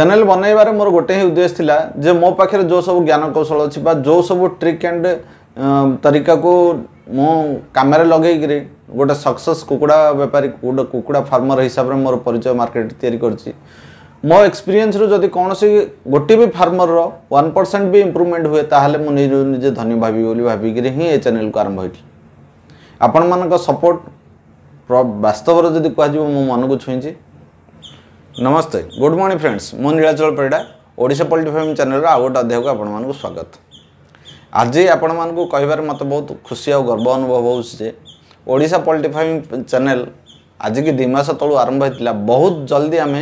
channel ବନେଇବାରେ ମୋର ଗୋଟେ ହିଁ ଉଦ୍ଦେଶ୍ୟ ଥିଲା ଯେ ମୋ ପାଖରେ ଯେଉଁ ସବୁ ଜ୍ଞାନ କୌଶଳ ଅଛି ବା ଯେଉଁ ସବୁ ଟ୍ରିକ୍ ଆଣ୍ଡ ତରିକାକୁ ମୁଁ କାମରେ ଲଗେଇକିରି ଗୋଟେ ସକ୍ସେସ୍ କୁକୁଡ଼ା ବେପାରୀ ଗୋଟେ କୁକୁଡ଼ା ଫାର୍ମର ହିସାବରେ ମୋର ପରିଚୟ ମାର୍କେଟ ତିଆରି କରିଛି ମୋ ଏକ୍ସପିରିଏନ୍ସରୁ ଯଦି କୌଣସି ଗୋଟିଏ ବି ଫାର୍ମରର ୱାନ୍ ପରସେଣ୍ଟ ବି ଇମ୍ପ୍ରୁଭମେଣ୍ଟ ହୁଏ ତାହେଲେ ମୁଁ ନିଜକୁ ନିଜେ ଧନ୍ୟ ଭାବିବି ବୋଲି ଭାବିକିରି ହିଁ ଏ ଚ୍ୟାନେଲ୍କୁ ଆରମ୍ଭ ହେଇଥିଲି ଆପଣମାନଙ୍କ ସପୋର୍ଟ ବାସ୍ତବରେ ଯଦି କୁହାଯିବ ମୋ ମନକୁ ଛୁଇଁଛି नमस्ते गुड मॉर्निंग फ्रेंड्स नीलाचल पीड़ा ओडा पलिटिफेम चेल आउ गोटे अध्याय को आपण स्वागत आज आपण मानक कह मत बहुत खुशी और गर्व अनुभव होशा पलिटिफेम चेल आज की दुमास तलु आरंभ होता बहुत जल्दी आम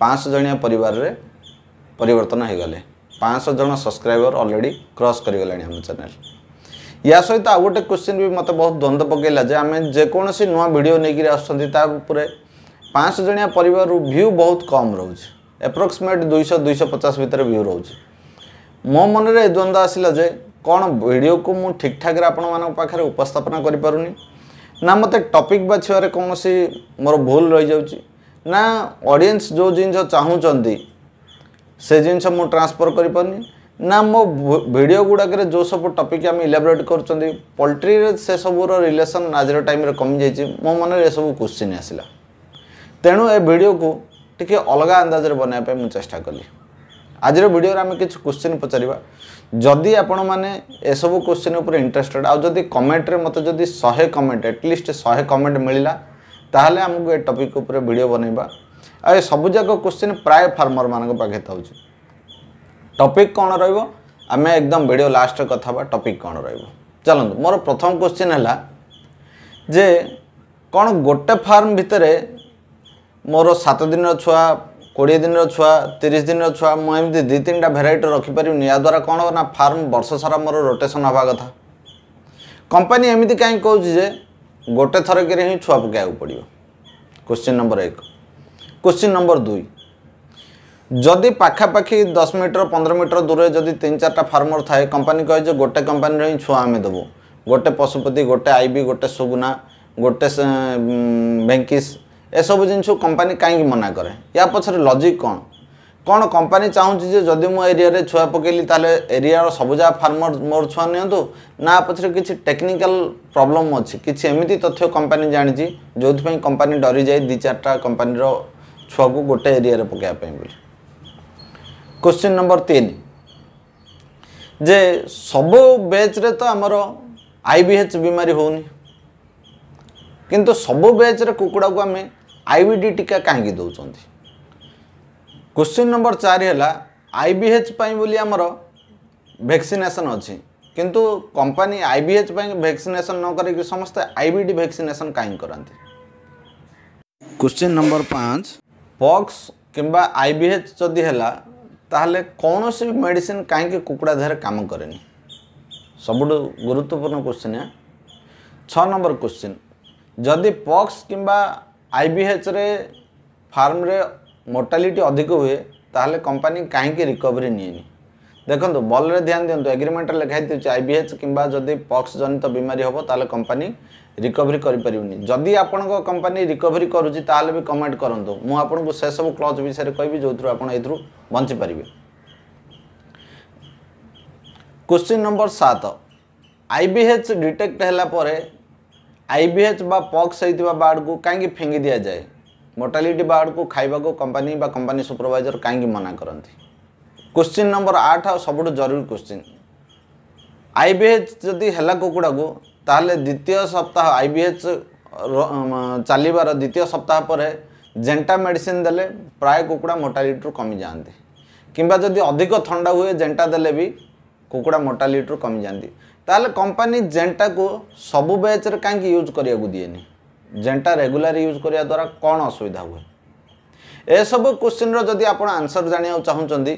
पांच जनीय परिवर्तन हो गले पांच जन सब्सक्राइबर अलरेडी क्रस कर चेल या सहित आउ गोटे क्वेश्चन भी मत बहुत द्वंद्व पकेला जे आम जेकोसी नुआ भिड नहीं आसपुर পাঁচশো জনিয়া পরিবার ভিউ বহুত কম রয়েছে এপ্রক্সিমেট দুইশো দুইশো পচাশ ভিতরে ভিউ রয়েছে ମୋ ମନରେ ଏ ଦ୍ୱନ୍ଦ୍ୱ ଆସିଲା ଯେ କ'ଣ ଭିଡ଼ିଓକୁ ମୁଁ ଠିକ୍ ଠାକ୍ରେ ଆପଣମାନଙ୍କ ପାଖରେ ଉପସ୍ଥାପନା କରିପାରୁନି ନା ମୋତେ ଟପିକ୍ ବାଛିବାରେ କୌଣସି ମୋର ଭୁଲ ରହିଯାଉଛି ନା ଅଡ଼ିଏନ୍ସ ଯେଉଁ ଜିନିଷ ଚାହୁଁଛନ୍ତି ସେ ଜିନିଷ ମୁଁ ଟ୍ରାନ୍ସଫର୍ କରିପାରୁନି ନା ମୋ ଭିଡ଼ିଓ ଗୁଡ଼ାକରେ ଯେଉଁ ସବୁ ଟପିକ୍ ଆମେ ଇଲାବୋରେଟ୍ କରୁଛନ୍ତି ପଲ୍ଟ୍ରିରେ ସେସବୁର ରିଲେସନ୍ ଆଜିର ଟାଇମ୍ରେ କମିଯାଇଛି ମୋ ମନରେ ଏସବୁ କୋଶ୍ଚିନ୍ ଆସିଲା ତେଣୁ ଏ ଭିଡ଼ିଓକୁ ଟିକିଏ ଅଲଗା ଅନ୍ଦାଜରେ ବନାଇବା ପାଇଁ ମୁଁ ଚେଷ୍ଟା କଲି ଆଜିର ଭିଡ଼ିଓରେ ଆମେ କିଛି କ୍ୱଶ୍ଚିନ୍ ପଚାରିବା ଯଦି ଆପଣମାନେ ଏସବୁ କ୍ୱଶ୍ଚିନ୍ ଉପରେ ଇଣ୍ଟରେଷ୍ଟେଡ଼ ଆଉ ଯଦି କମେଣ୍ଟରେ ମୋତେ ଯଦି ଶହେ କମେଣ୍ଟ ଆଟଲିଷ୍ଟ ଶହେ କମେଣ୍ଟ ମିଳିଲା ତାହେଲେ ଆମକୁ ଏ ଟପିକ୍ ଉପରେ ଭିଡ଼ିଓ ବନାଇବା ଆଉ ଏ ସବୁଯାକ କ୍ୱଶ୍ଚିନ୍ ପ୍ରାୟ ଫାର୍ମରମାନଙ୍କ ପାଖରେ ଥାଉଛି ଟପିକ୍ କ'ଣ ରହିବ ଆମେ ଏକଦମ ଭିଡ଼ିଓ ଲାଷ୍ଟରେ କଥା ହେବା ଟପିକ୍ କ'ଣ ରହିବ ଚାଲନ୍ତୁ ମୋର ପ୍ରଥମ କ୍ୱଶ୍ଚିନ୍ ହେଲା ଯେ କ'ଣ ଗୋଟେ ଫାର୍ମ ଭିତରେ ମୋର ସାତ ଦିନର ଛୁଆ କୋଡ଼ିଏ ଦିନର ଛୁଆ ତିରିଶ ଦିନର ଛୁଆ ମୁଁ ଏମିତି ଦୁଇ ତିନିଟା ଭେରାଇଟି ରଖିପାରିବିନି ଏହାଦ୍ୱାରା କ'ଣ ହେବ ନା ଫାର୍ମ ବର୍ଷ ସାରା ମୋର ରୋଟେସନ୍ ହେବା କଥା କମ୍ପାନୀ ଏମିତି କାହିଁକି କହୁଛି ଯେ ଗୋଟେ ଥରକରେ ହିଁ ଛୁଆ ପକାଇବାକୁ ପଡ଼ିବ କୋଶ୍ଚିନ୍ ନମ୍ବର ଏକ କୋଶ୍ଚିନ୍ ନମ୍ବର ଦୁଇ ଯଦି ପାଖାପାଖି ଦଶ ମିଟର ପନ୍ଦର ମିଟର ଦୂରରେ ଯଦି ତିନି ଚାରିଟା ଫାର୍ମର ଥାଏ କମ୍ପାନୀ କହେ ଯେ ଗୋଟେ କମ୍ପାନୀର ହିଁ ଛୁଆ ଆମେ ଦେବୁ ଗୋଟେ ପଶୁପତି ଗୋଟେ ଆଇବି ଗୋଟେ ସୁଗୁନା ଗୋଟେ ଭେଙ୍କିସ୍ এসব জিনিস কোম্পানি কাইকি মনা করে ইয়া পছরে লজিক কোণ কোণ কোম্পানি চাহুছি যে যদি মু এরিয়ারে ছুয়া পকাইলি তাহলে এরিয়ার সবুজা ফার্মর মোর ছুয়া নিয়ন্তু না পছরে কিছু টেকনিক্যাল প্রবলেম অছি কিছু এমিতি তথ্য কোম্পানি জানিছি যোথিপাই কোম্পানি ডরি যাই দুই চারটা কোম্পানির ছুয়াকু গোটে এরিয়ারে পকাইয়া পাই বলে কোশ্চিন নম্বর তিন যে সবু বেচরে তো আমার আইবিএচ বিমারি হোনি কিন্তু সবু বেচরে কুকুড়াকে আমি आई डी टीका कहीं दौर क्वेश्चन नंबर चार है आईबीएच बी बोली आमर भैक्सीनेसन अच्छे किंतु company IBH B H vaccination न करके समस्त आई बी डी भैक्सीनेसन कहीं करते क्वेश्चन नंबर पाँच पक्स कि आईबीएच बी एच जदि है कौन सी मेडिसीन कहीं कुकुड़ा देहर काम कै सब गुरुत्वपूर्ण क्वेश्चन है छ नंबर क्वेश्चन जदि पक्स कि ଆଇବିଏଚ୍ରେ ଫାର୍ମରେ ମୋର୍ଟାଲିଟି ଅଧିକ ହୁଏ ତାହେଲେ କମ୍ପାନୀ କାହିଁକି ରିକଭରି ନିଏନି ଦେଖନ୍ତୁ ଭଲରେ ଧ୍ୟାନ ଦିଅନ୍ତୁ ଏଗ୍ରିମେଣ୍ଟରେ ଲେଖା ହେଇଥିଉଛି ଆଇବିଏଚ୍ କିମ୍ବା ଯଦି ପକ୍ସ ଜନିତ ବିମାରୀ ହେବ ତାହେଲେ କମ୍ପାନୀ ରିକଭରି କରିପାରିବନି ଯଦି ଆପଣଙ୍କ କମ୍ପାନୀ ରିକଭରି କରୁଛି ତାହେଲେ ବି କମେଣ୍ଟ କରନ୍ତୁ ମୁଁ ଆପଣଙ୍କୁ ସେସବୁ କ୍ଲଜ୍ ବିଷୟରେ କହିବି ଯେଉଁଥିରୁ ଆପଣ ଏଥିରୁ ବଞ୍ଚିପାରିବେ କୋଶ୍ଚିନ୍ ନମ୍ବର ସାତ ଆଇବିଏଚ୍ ଡିଟେକ୍ଟ ହେଲା ପରେ ଆଇବିଏଚ୍ ବା ପକ୍ସ ହେଇଥିବା ବାର୍ଡ଼କୁ କାହିଁକି ଫିଙ୍ଗି ଦିଆଯାଏ ମୋର୍ଟାଲିଟି ବାର୍ଡ଼କୁ ଖାଇବାକୁ କମ୍ପାନୀ ବା କମ୍ପାନୀ ସୁପରଭାଇଜର୍ କାହିଁକି ମନା କରନ୍ତି କ୍ୱଶ୍ଚିନ୍ ନମ୍ବର ଆଠ ଆଉ ସବୁଠୁ ଜରୁରୀ କ୍ୱଶ୍ଚିନ୍ ଆଇବିଏଚ୍ ଯଦି ହେଲା କୁକୁଡ଼ାକୁ ତାହେଲେ ଦ୍ୱିତୀୟ ସପ୍ତାହ ଆଇବିଏଚ୍ ଚାଲିବାର ଦ୍ୱିତୀୟ ସପ୍ତାହ ପରେ ଜେଣ୍ଟା ମେଡ଼ିସିନ୍ ଦେଲେ ପ୍ରାୟ କୁକୁଡ଼ା ମୋର୍ଟାଲିଟିରୁ କମିଯାଆନ୍ତି କିମ୍ବା ଯଦି ଅଧିକ ଥଣ୍ଡା ହୁଏ ଜେଣ୍ଟା ଦେଲେ ବି କୁକୁଡ଼ା ମୋର୍ଟାଲିଟିରୁ କମିଯାଆନ୍ତି ତାହେଲେ କମ୍ପାନୀ ଜେଣ୍ଟାକୁ ସବୁ ବ୍ୟାଚ୍ରେ କାହିଁକି ୟୁଜ୍ କରିବାକୁ ଦିଏନି ଜେଣ୍ଟା ରେଗୁଲାର ୟୁଜ୍ କରିବା ଦ୍ୱାରା କ'ଣ ଅସୁବିଧା ହୁଏ ଏସବୁ କୋଶ୍ଚିନ୍ର ଯଦି ଆପଣ ଆନ୍ସର୍ ଜାଣିବାକୁ ଚାହୁଁଛନ୍ତି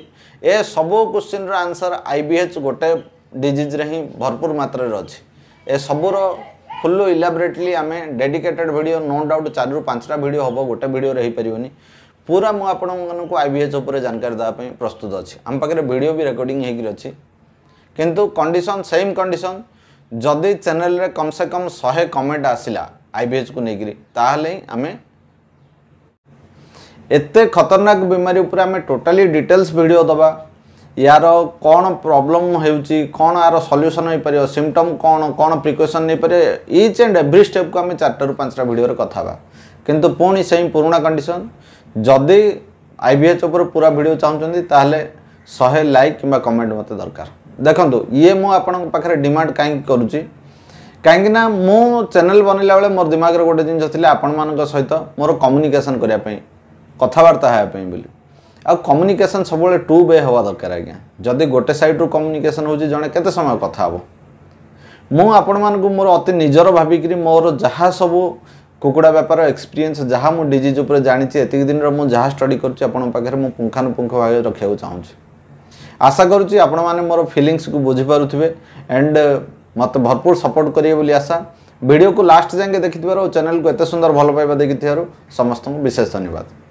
ଏ ସବୁ କୋଶ୍ଚିନ୍ର ଆନ୍ସର୍ ଆଇ ବି ଏଚ୍ ଗୋଟେ ଡିଜିଜ୍ରେ ହିଁ ଭରପୁର ମାତ୍ରାରେ ଅଛି ଏ ସବୁର ଫୁଲ୍ ଇଲାବୋରେଟଲି ଆମେ ଡେଡିକେଟେଡ୍ ଭିଡ଼ିଓ ନୋ ଡାଉଟ୍ ଚାରିରୁ ପାଞ୍ଚଟା ଭିଡ଼ିଓ ହେବ ଗୋଟେ ଭିଡ଼ିଓରେ ହେଇପାରିବନି ପୁରା ମୁଁ ଆପଣମାନଙ୍କୁ ଆଇ ବି ଏଚ୍ ଉପରେ ଜାଣକାରୀ ଦେବା ପାଇଁ ପ୍ରସ୍ତୁତ ଅଛି ଆମ ପାଖରେ ଭିଡ଼ିଓ ବି ରେକର୍ଡ଼ିଂ ହେଇକିରି ଅଛି কিন্তু কন্ডিশন সেম কন্ডিশন যদি চ্যানেলরে কমসে কম শহে কমেন্ট আসিলা আইবিএচকু নেইকি তাহলে আমি এতে খতরনাক বিমারি উপরে আমি টোটালি ডিটেলস ভিডিও দেবা ইয়ার কোণ প্রোবলেম হচ্ছে কোণ আর সল্যুসন হয়ে পার সিমটম কোণ কোণ প্রিকসন নিয়ে পারে ইচ এন্ড এভ্রি স্টেপকে আমি চারটার পাঁচটা ভিডিওরে কথা হবা কিন্তু পুঁ সেই পুরোনা কন্ডিশন যদি আইভিএচ উপরে পুরা ভিডিও চাহুন তাহলে শহে লাইক কিংবা কমেন্ট মতো দরকার देख्नु इ म आपिर डिमाड काहीँ कि काम च्यानेल् बनलाबे म दिमगर गए जसले आपण म सहित म कम्युनिकेसन गरेको कथाबर्तापि आउ कम्युनिकेसन सबै टु वे हे दर आज जति गोटे सइड रु कमुनिकेसन हुन्छ जन केतेसम्म कथाहो म आपण म अति निजर भाविक मोर जहाँ सबै कुरा बेपार एक्सपिरियन्स जहाँ मिजर जान्छ यतिकि दिन महाँ स्टडी गर्नु पुङानुपुङ भाइ र चाहे আশা করছি ଆପଣମାନେ ମୋର ଫିଲିଙ୍ଗସକୁ ବୁଝିପାରୁଥିବେ ଆଣ୍ଡ ମୋତେ ଭରପୁର ସପୋର୍ଟ କରିବେ ବୋଲି ଆଶା ଭିଡ଼ିଓକୁ ଲାଷ୍ଟ ଯାଏଁ ଦେଖିଥିବାରୁ ଓ ଚ୍ୟାନେଲକୁ ଏତେ ସୁନ୍ଦର ଭଲ ପାଇବା ଦେଖିଥିବାରୁ ସମସ୍ତଙ୍କୁ ବିଶେଷ ଧନ୍ୟବାଦ